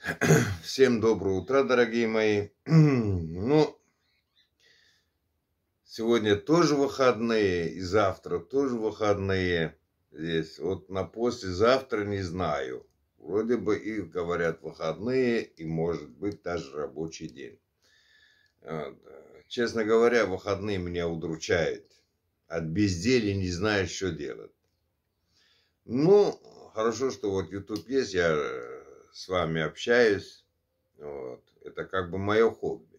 Всем доброе утро, дорогие мои. Ну, сегодня тоже выходные, и завтра тоже выходные. Здесь вот на послезавтра не знаю. Вроде бы и говорят выходные, и может быть даже рабочий день. А, Честно говоря, выходные меня удручают. От безделия не знаю, что делать. Ну, хорошо, что вот YouTube есть, я э, с вами общаюсь. Вот. Это как бы мое хобби.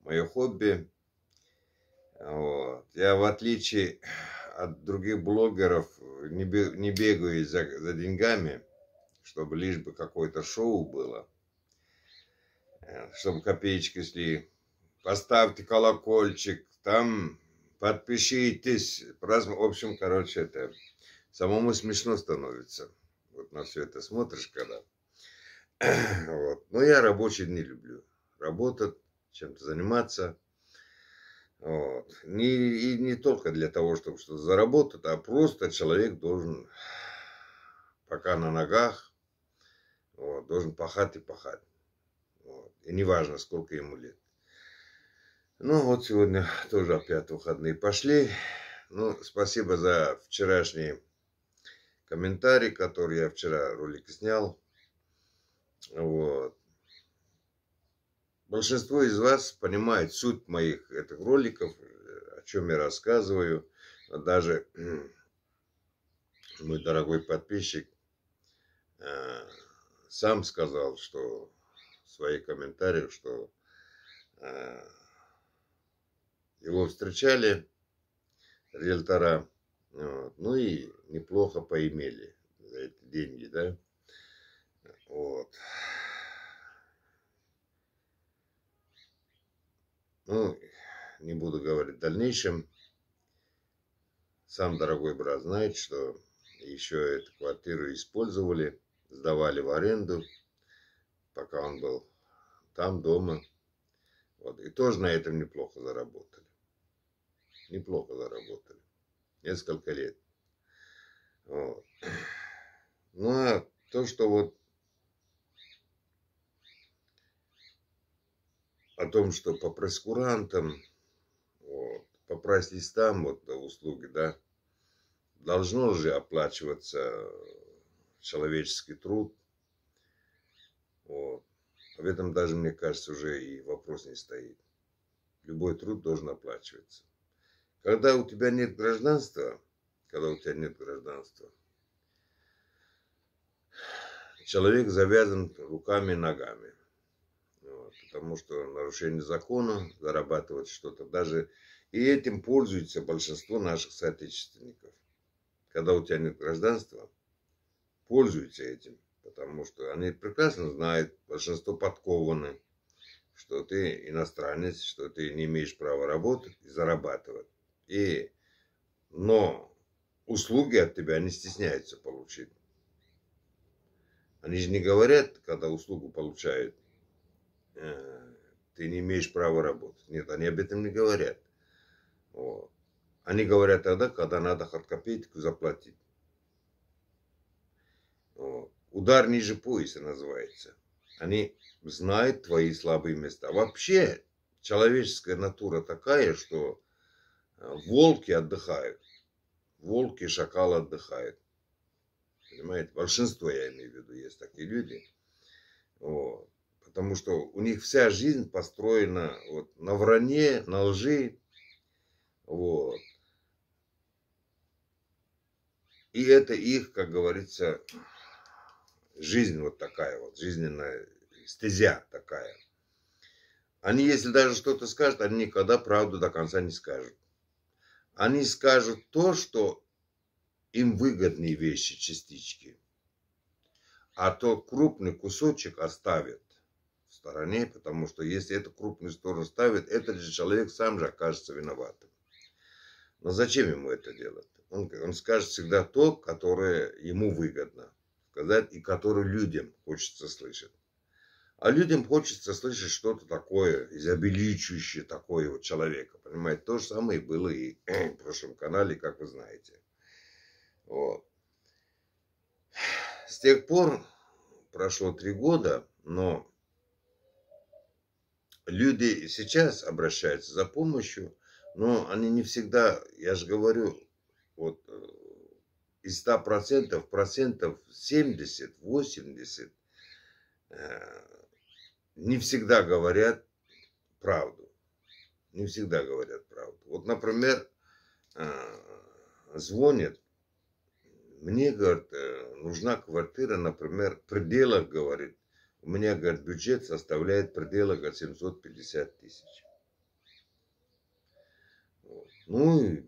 Мое хобби. Вот. Я в отличие от других блогеров не, не бегаю за, за деньгами, чтобы лишь бы какое-то шоу было, э, чтобы копеечки сли. Поставьте колокольчик, там подпишитесь. В общем, короче, это самому смешно становится. Вот на все это смотришь, когда Вот. Но я рабочий не люблю. Работать, чем-то заниматься. Вот. Не, и не только для того, чтобы что-то заработать, а просто человек должен, пока на ногах, вот, должен пахать и пахать. Вот. И неважно, сколько ему лет. Ну, вот сегодня тоже опять выходные пошли. Ну, спасибо за вчерашний комментарий, который я вчера ролик снял. Вот. Большинство из вас понимает суть моих этих роликов, о чем я рассказываю. Даже мой дорогой подписчик э, сам сказал, что в своих комментариях, что э, его встречали риэлтора, вот, ну и неплохо поимели за эти деньги, да. Вот. Ну, не буду говорить в дальнейшем. Сам дорогой брат знает, что еще эту квартиру использовали, сдавали в аренду, пока он был там, дома. Вот. И тоже на этом неплохо заработали. Неплохо заработали. Несколько лет. Вот. Ну, а то, что вот о том, что по прескурантам, вот, по прайс-листам вот, услуги, да, должно же оплачиваться человеческий труд. Вот. В этом даже, мне кажется, уже и вопрос не стоит. Любой труд должен оплачиваться. Когда у тебя нет гражданства, когда у тебя нет гражданства, человек завязан руками и ногами потому что нарушение закона, зарабатывать что-то. Даже и этим пользуется большинство наших соотечественников. Когда у тебя нет гражданства, пользуются этим, потому что они прекрасно знают, большинство подкованы, что ты иностранец, что ты не имеешь права работать и зарабатывать. И, но услуги от тебя не стесняются получить. Они же не говорят, когда услугу получают, ты не имеешь права работать. Нет, они об этом не говорят. Вот. Они говорят тогда, когда надо хоть копеечку заплатить. Вот. Удар ниже пояса называется. Они знают твои слабые места. Вообще, человеческая натура такая, что э, волки отдыхают. Волки, шакалы отдыхают. Понимаете? Большинство, я имею в виду, есть такие люди. Вот потому что у них вся жизнь построена вот на вранье, на лжи. Вот. И это их, как говорится, жизнь вот такая вот, жизненная стезя такая. Они, если даже что-то скажут, они никогда правду до конца не скажут. Они скажут то, что им выгодные вещи, частички. А то крупный кусочек оставят стороне, потому что если это крупный сторож ставит, этот же человек сам же окажется виноватым. Но зачем ему это делать? Он, он скажет всегда то, которое ему выгодно сказать и которое людям хочется слышать. А людям хочется слышать что-то такое, изобиличующее такое вот человека. Понимаете, то же самое было и в прошлом канале, как вы знаете. Вот. С тех пор прошло три года, но люди сейчас обращаются за помощью, но они не всегда, я же говорю, вот э, из 100 процентов, процентов 70, 80 э, не всегда говорят правду. Не всегда говорят правду. Вот, например, э, звонит, мне, говорит, нужна квартира, например, в пределах, говорит, у меня, говорит, бюджет составляет пределы, говорит, 750 тысяч. Вот. Ну, и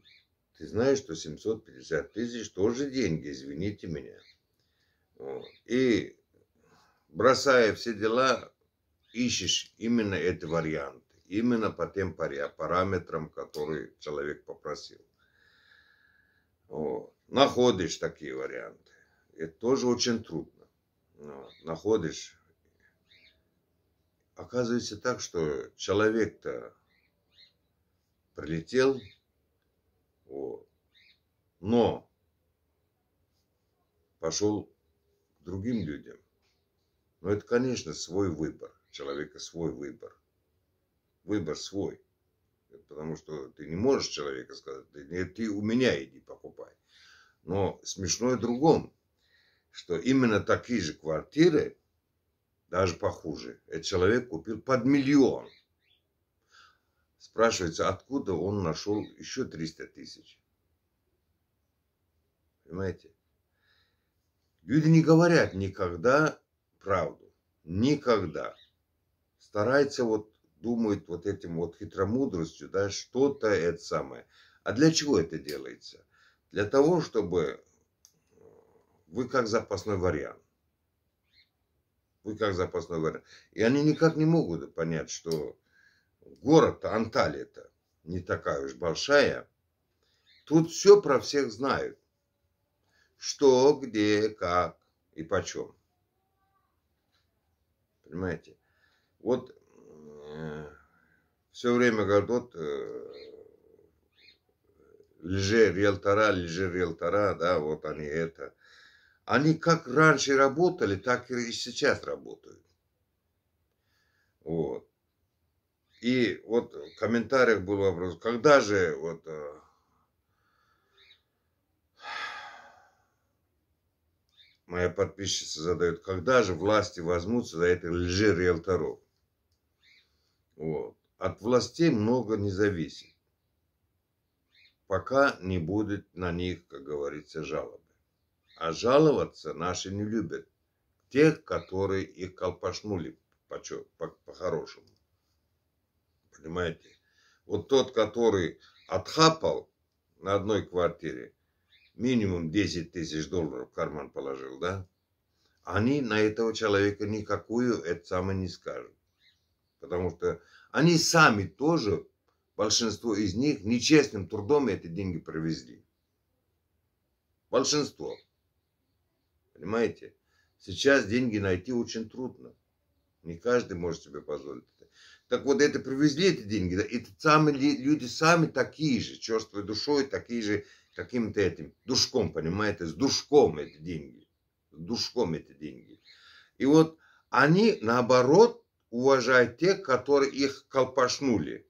ты знаешь, что 750 тысяч тоже деньги, извините меня. Вот. И бросая все дела, ищешь именно этот вариант, именно по тем параметрам, которые человек попросил. Вот. Находишь такие варианты. Это тоже очень трудно. Вот. Находишь оказывается так, что человек-то прилетел, вот, но пошел к другим людям. Но это, конечно, свой выбор. Человека свой выбор. Выбор свой. Потому что ты не можешь человека сказать, ты, ты у меня иди покупай. Но смешное в другом, что именно такие же квартиры даже похуже. Этот человек купил под миллион. Спрашивается, откуда он нашел еще 300 тысяч. Понимаете? Люди не говорят никогда правду. Никогда. Стараются вот, думают вот этим вот хитромудростью, да, что-то это самое. А для чего это делается? Для того, чтобы э, вы как запасной вариант вы ну, как запасной вариант. И они никак не могут понять, что город Анталия-то не такая уж большая. Тут все про всех знают. Что, где, как и почем. Понимаете? Вот э, все время говорят, вот э, лже риэлтора, лже риэлтора, да, вот они это – они как раньше работали, так и сейчас работают. Вот. И вот в комментариях был вопрос, когда же вот э, моя подписчица задает, когда же власти возьмутся за это лжи-риэлторов? Вот. От властей много не зависит, пока не будет на них, как говорится, жалоб а жаловаться наши не любят. Те, которые их колпашнули по-хорошему. По Понимаете? Вот тот, который отхапал на одной квартире, минимум 10 тысяч долларов в карман положил, да? Они на этого человека никакую это самое не скажут. Потому что они сами тоже, большинство из них, нечестным трудом эти деньги провезли. Большинство. Понимаете? Сейчас деньги найти очень трудно. Не каждый может себе позволить. это. Так вот, это привезли эти деньги. Да? Это сами люди сами такие же, черствой душой, такие же каким-то этим душком, понимаете, с душком эти деньги. С душком эти деньги. И вот они, наоборот, уважают тех, которые их колпашнули.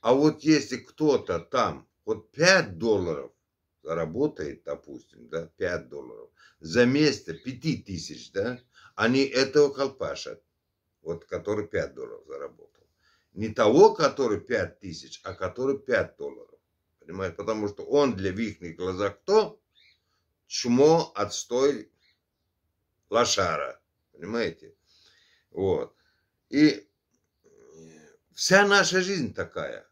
А вот если кто-то там вот 5 долларов заработает, допустим, да, 5 долларов, за место 5 тысяч, да, они этого колпашат, вот который 5 долларов заработал. Не того, который 5 тысяч, а который 5 долларов. Понимаете? Потому что он для в их глазах кто? Чмо, отстой, лошара. Понимаете? Вот. И вся наша жизнь такая –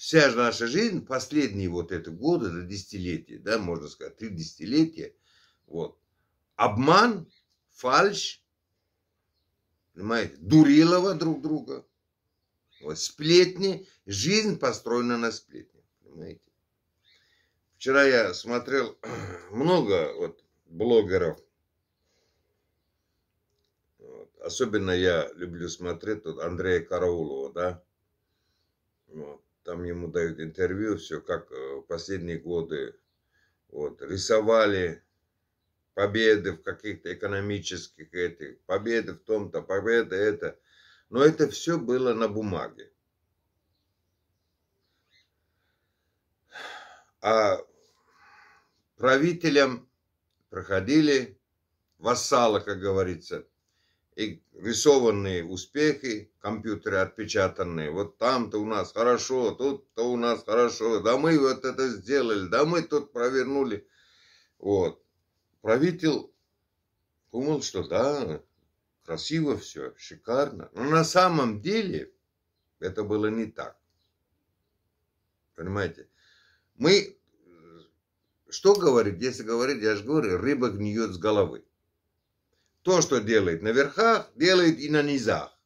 вся же наша жизнь, последние вот это годы, до десятилетия, да, можно сказать, три десятилетия, вот, обман, фальш, понимаете, дурилова друг друга, вот, сплетни, жизнь построена на сплетни, понимаете. Вчера я смотрел много вот блогеров, вот, особенно я люблю смотреть тут вот, Андрея Караулова, да, вот там ему дают интервью, все как э, в последние годы. Вот, рисовали победы в каких-то экономических этих, победы в том-то, победы это. Но это все было на бумаге. А правителям проходили вассалы, как говорится, и рисованные успехи, компьютеры отпечатанные, вот там-то у нас хорошо, тут-то у нас хорошо, да мы вот это сделали, да мы тут провернули. Вот. Правитель думал, что да, красиво все, шикарно. Но на самом деле это было не так. Понимаете? Мы, э, что говорит, если говорить, я же говорю, рыба гниет с головы. То, что делает на верхах, делает и на низах.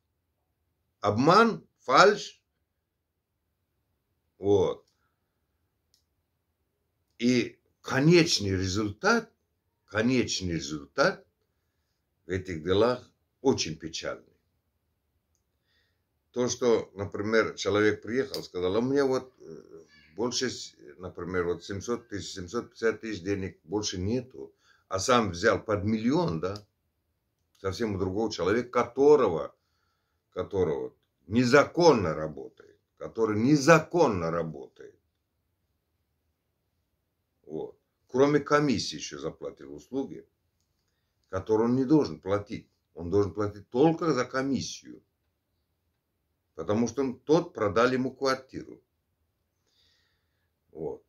Обман, фальш. Вот. И конечный результат, конечный результат в этих делах очень печальный. То, что, например, человек приехал, сказал, а мне вот э, больше, например, вот 700 тысяч, 750 тысяч денег больше нету, а сам взял под миллион, да, совсем у другого человека, которого, которого незаконно работает, который незаконно работает. Вот. Кроме комиссии еще заплатил услуги, которые он не должен платить. Он должен платить только за комиссию. Потому что он, тот продал ему квартиру. Вот.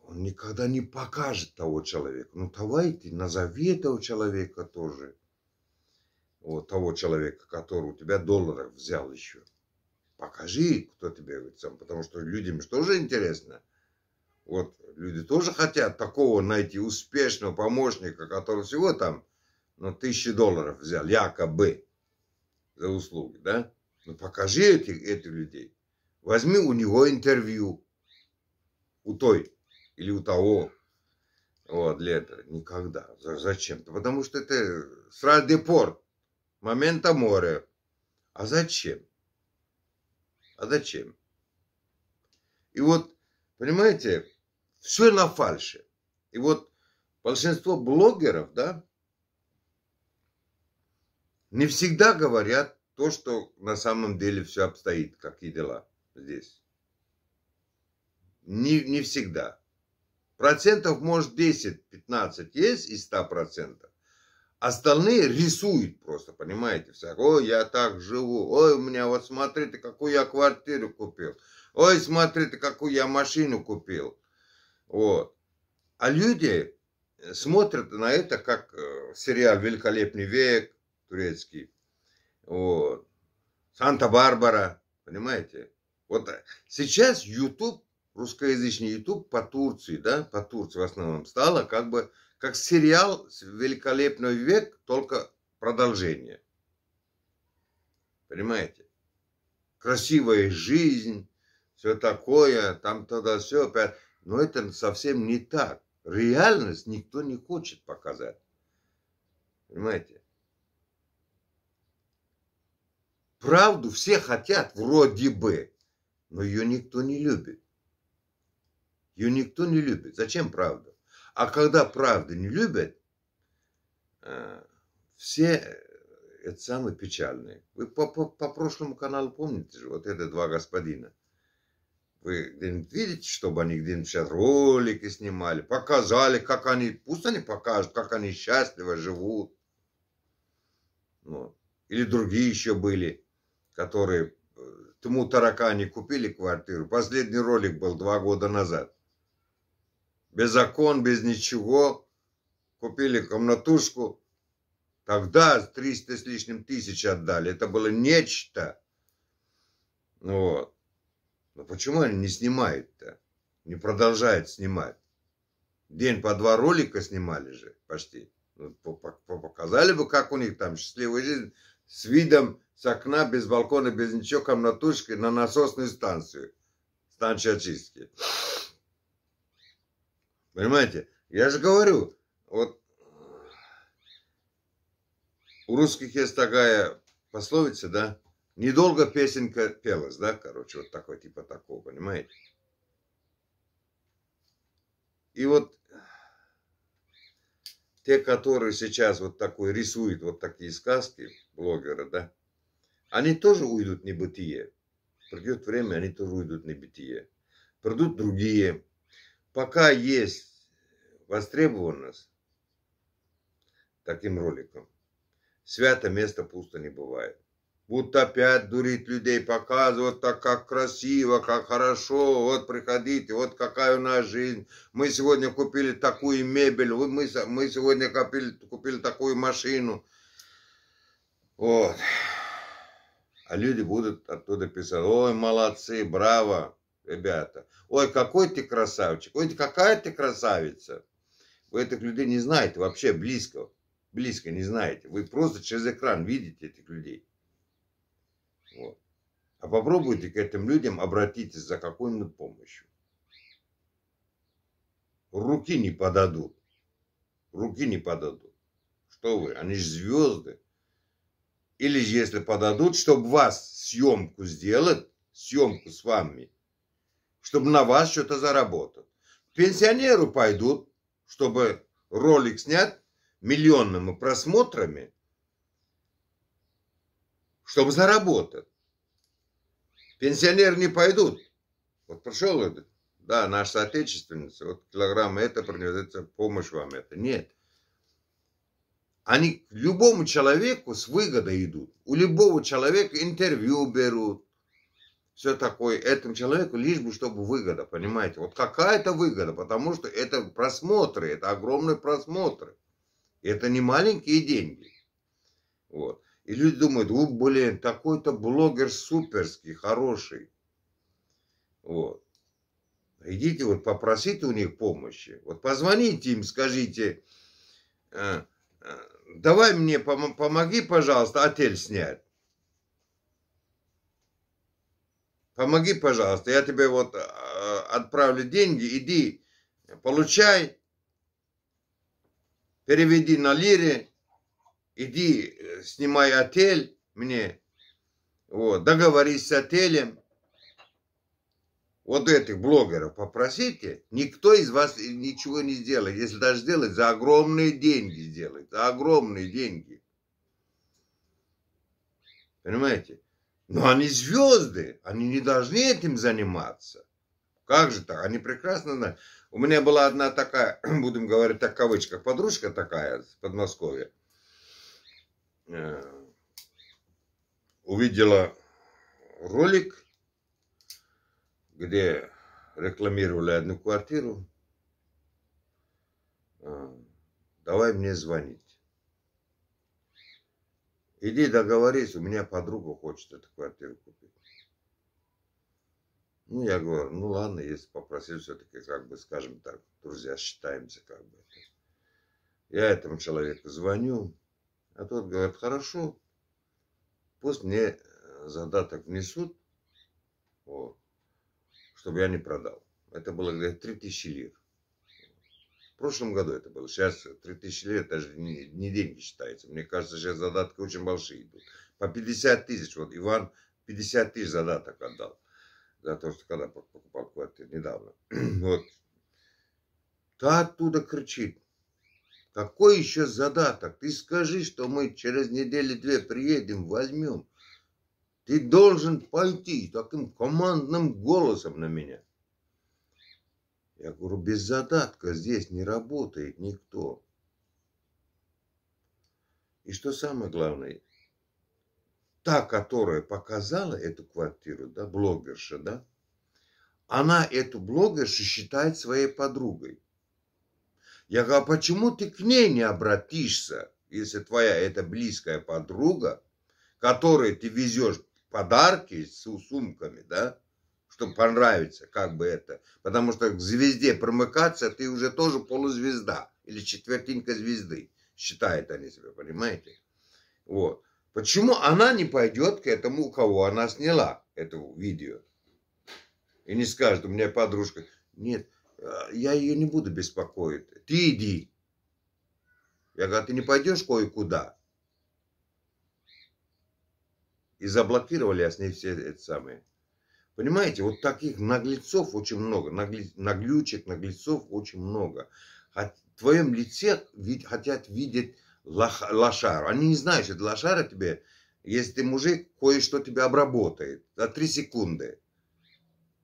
Он никогда не покажет того человека. Ну, давайте, назови этого человека тоже вот того человека, который у тебя долларов взял еще. Покажи, кто тебе сам, потому что людям же тоже интересно. Вот люди тоже хотят такого найти успешного помощника, который всего там на ну, тысячи долларов взял, якобы, за услуги, да? Ну, покажи этих, этих людей. Возьми у него интервью, у той или у того, вот, для этого. Никогда. Зачем? Потому что это сразу депорт. Момента море. А зачем? А зачем? И вот, понимаете, все на фальше. И вот большинство блогеров, да, не всегда говорят то, что на самом деле все обстоит, какие дела здесь. Не, не всегда. Процентов может 10-15 есть из 100 процентов. Остальные рисуют просто, понимаете, всяко. Ой, я так живу. Ой, у меня вот смотри, ты какую я квартиру купил. Ой, смотри, ты какую я машину купил. Вот. А люди э, смотрят на это как э, сериал «Великолепный век» турецкий. Вот. «Санта-Барбара», понимаете? Вот э, сейчас YouTube, русскоязычный YouTube по Турции, да, по Турции в основном, стало как бы как сериал «Великолепный век», только продолжение. Понимаете? Красивая жизнь, все такое, там тогда все. Но это совсем не так. Реальность никто не хочет показать. Понимаете? Правду все хотят, вроде бы, но ее никто не любит. Ее никто не любит. Зачем правда? А когда правду не любят, э, все э, это самые печальные. Вы по, по, по прошлому каналу помните же, вот это два господина. Вы где-нибудь видите, чтобы они где-нибудь сейчас ролики снимали, показали, как они, пусть они покажут, как они счастливо живут. Ну Или другие еще были, которые э, тому таракане купили квартиру. Последний ролик был два года назад без окон, без ничего. Купили комнатушку. Тогда 300 с лишним тысяч отдали. Это было нечто. Вот. Но почему они не снимают-то? Не продолжают снимать. День по два ролика снимали же почти. Ну, показали бы, как у них там счастливая жизнь с видом с окна, без балкона, без ничего, комнатушки на насосную станцию. Станция очистки. Понимаете? Я же говорю, вот у русских есть такая пословица, да? Недолго песенка пелась, да, короче, вот такой, типа такого, понимаете? И вот те, которые сейчас вот такой рисуют вот такие сказки, блогеры, да, они тоже уйдут в небытие. Придет время, они тоже уйдут в небытие. Придут другие, пока есть востребованность таким роликом, свято место пусто не бывает. Будут опять дурить людей, показывать так, как красиво, как хорошо, вот приходите, вот какая у нас жизнь. Мы сегодня купили такую мебель, мы, мы сегодня купили, купили такую машину. Вот. А люди будут оттуда писать, ой, молодцы, браво, ребята. Ой, какой ты красавчик, ой, какая ты красавица. Вы этих людей не знаете вообще близко, близко не знаете. Вы просто через экран видите этих людей. Вот. А попробуйте к этим людям обратиться за какой-нибудь помощью. Руки не подадут. Руки не подадут. Что вы, они же звезды. Или если подадут, чтобы вас съемку сделать, съемку с вами – чтобы на вас что-то заработать. Пенсионеру пойдут, чтобы ролик снят миллионными просмотрами, чтобы заработать. пенсионер не пойдут. Вот пришел этот, да, наш соотечественница, вот килограмм это принесется, помощь вам это. Нет. Они к любому человеку с выгодой идут. У любого человека интервью берут, все такое. Этому человеку лишь бы, чтобы выгода, понимаете? Вот какая-то выгода, потому что это просмотры, это огромные просмотры. Это не маленькие деньги. Вот. И люди думают, у, блин, такой-то блогер суперский, хороший. Вот. Идите, вот попросите у них помощи. Вот позвоните им, скажите, «Э, э, давай мне, пом- помоги, пожалуйста, отель снять. помоги, пожалуйста, я тебе вот э, отправлю деньги, иди, получай, переведи на лире, иди, э, снимай отель мне, вот, договорись с отелем. Вот этих блогеров попросите, никто из вас ничего не сделает. Если даже сделает, за огромные деньги сделает, за огромные деньги. Понимаете? Но они звезды, они не должны этим заниматься. Как же так? Они прекрасно знают. У меня была одна такая, будем говорить так в кавычках, подружка такая в Подмосковье, э, Увидела ролик, где рекламировали одну квартиру. Э, давай мне звонить. Иди договорись, у меня подруга хочет эту квартиру купить. Ну, я говорю, ну ладно, если попросил, все-таки, как бы, скажем так, друзья, считаемся, как бы. Я этому человеку звоню, а тот говорит, хорошо, пусть мне э, задаток внесут, вот, чтобы я не продал. Это было, где-то говорит, 3000 лир прошлом году это было. Сейчас 3000 лет даже не, не деньги считается. Мне кажется, сейчас задатки очень большие идут. По 50 тысяч. Вот Иван 50 тысяч задаток отдал. За то, что когда покупал квартиру недавно. вот. Та оттуда кричит. Какой еще задаток? Ты скажи, что мы через неделю-две приедем, возьмем. Ты должен пойти таким командным голосом на меня. Я говорю, без задатка здесь не работает никто. И что самое главное, та, которая показала эту квартиру, да, блогерша, да, она эту блогершу считает своей подругой. Я говорю, а почему ты к ней не обратишься, если твоя эта близкая подруга, которой ты везешь подарки с сумками, да, чтобы понравится, как бы это. Потому что к звезде промыкаться, ты уже тоже полузвезда или четвертинка звезды, считают они себя, понимаете? Вот. Почему она не пойдет к этому, у кого она сняла это видео? И не скажет, у меня подружка, нет, э, я ее не буду беспокоить, ты иди. Я говорю, «А ты не пойдешь кое-куда? И заблокировали я а с ней все эти самые. Понимаете, вот таких наглецов очень много, нагли, наглючек, наглецов очень много. А в твоем лице хотят видеть лох, лошару. Они не знают, что это лошара тебе, если ты мужик, кое-что тебе обработает за три секунды.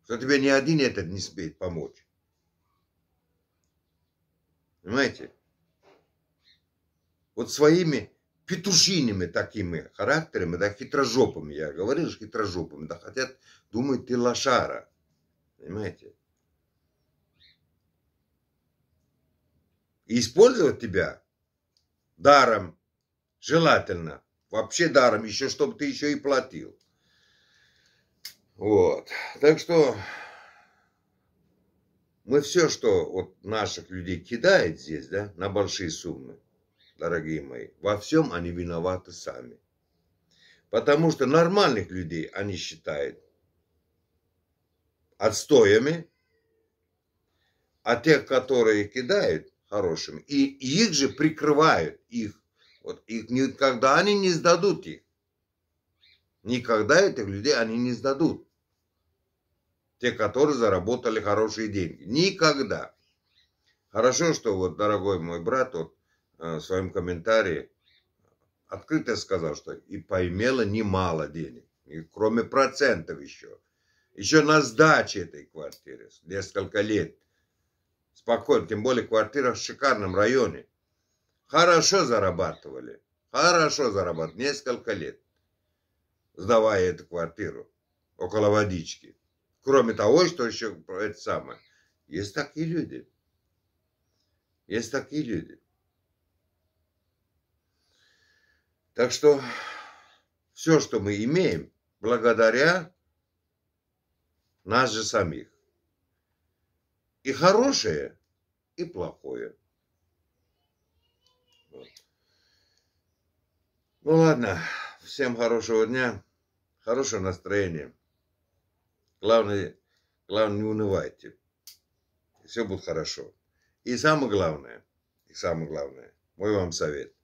Что тебе ни один этот не спеет помочь. Понимаете? Вот своими петушиными такими характерами, да, хитрожопыми, я говорил, хитрожопыми, да, хотят, думают, ты лошара, понимаете? И использовать тебя даром, желательно, вообще даром, еще чтобы ты еще и платил. Вот, так что мы все, что вот наших людей кидает здесь, да, на большие суммы, дорогие мои, во всем они виноваты сами. Потому что нормальных людей они считают отстоями, а тех, которые кидают, хорошими. И их же прикрывают, их. Вот их никогда они не сдадут их. Никогда этих людей они не сдадут. Те, которые заработали хорошие деньги. Никогда. Хорошо, что вот, дорогой мой брат, вот Э, в своем комментарии открыто сказал, что и поимела немало денег, и кроме процентов еще. Еще на сдаче этой квартиры несколько лет. Спокойно, тем более квартира в шикарном районе. Хорошо зарабатывали, хорошо зарабатывали, несколько лет, сдавая эту квартиру около водички. Кроме того, что еще это самое. Есть такие люди. Есть такие люди. Так что все, что мы имеем, благодаря нас же самих. И хорошее, и плохое. Ну ладно, всем хорошего дня, хорошего настроения. Главное, главное не унывайте. Все будет хорошо. И самое главное, и самое главное, мой вам совет.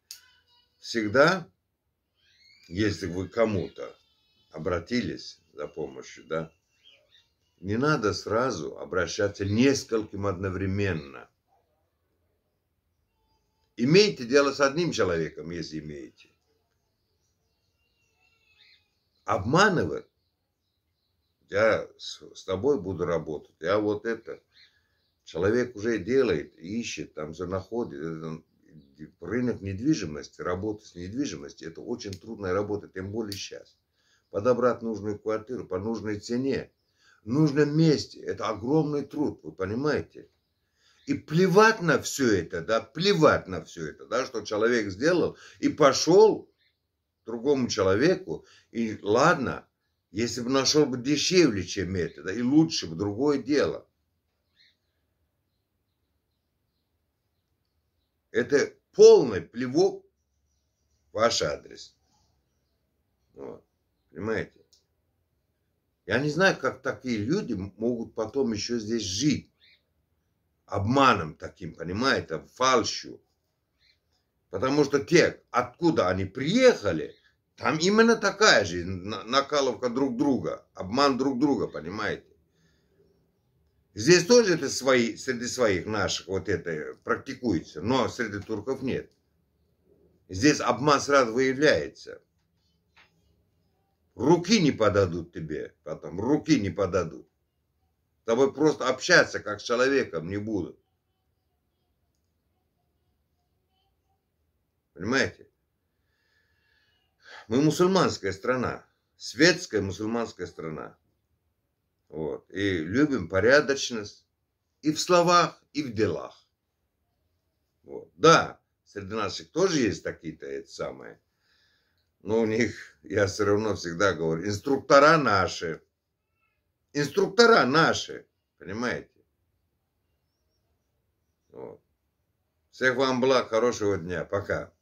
Всегда если вы кому-то обратились за помощью, да, не надо сразу обращаться нескольким одновременно. Имейте дело с одним человеком, если имеете. Обманывать. Я с, с тобой буду работать. Я вот это. Человек уже делает, ищет, там все находит. Э, рынок недвижимости, работа с недвижимостью, это очень трудная работа, тем более сейчас. Подобрать нужную квартиру по нужной цене, нужном месте, это огромный труд, вы понимаете? И плевать на все это, да, плевать на все это, да, что человек сделал и пошел другому человеку, и ладно, если бы нашел бы дешевле, чем это, да, и лучше бы, другое дело. Это полный плевок ваш адрес. Вот. Понимаете? Я не знаю, как такие люди могут потом еще здесь жить. Обманом таким, понимаете, фальшу, Потому что те, откуда они приехали, там именно такая же накаловка друг друга, обман друг друга, понимаете? Здесь тоже это свои, среди своих наших вот это практикуется, но среди турков нет. Здесь обман сразу выявляется. Руки не подадут тебе потом, руки не подадут. С тобой просто общаться как с человеком не будут. Понимаете? Мы мусульманская страна, светская мусульманская страна. Вот. И любим порядочность и в словах, и в делах. Вот. Да, среди наших тоже есть такие-то это самые Но у них, я все равно всегда говорю, инструктора наши. Инструктора наши, понимаете? Вот. Всех вам благ, хорошего дня, пока.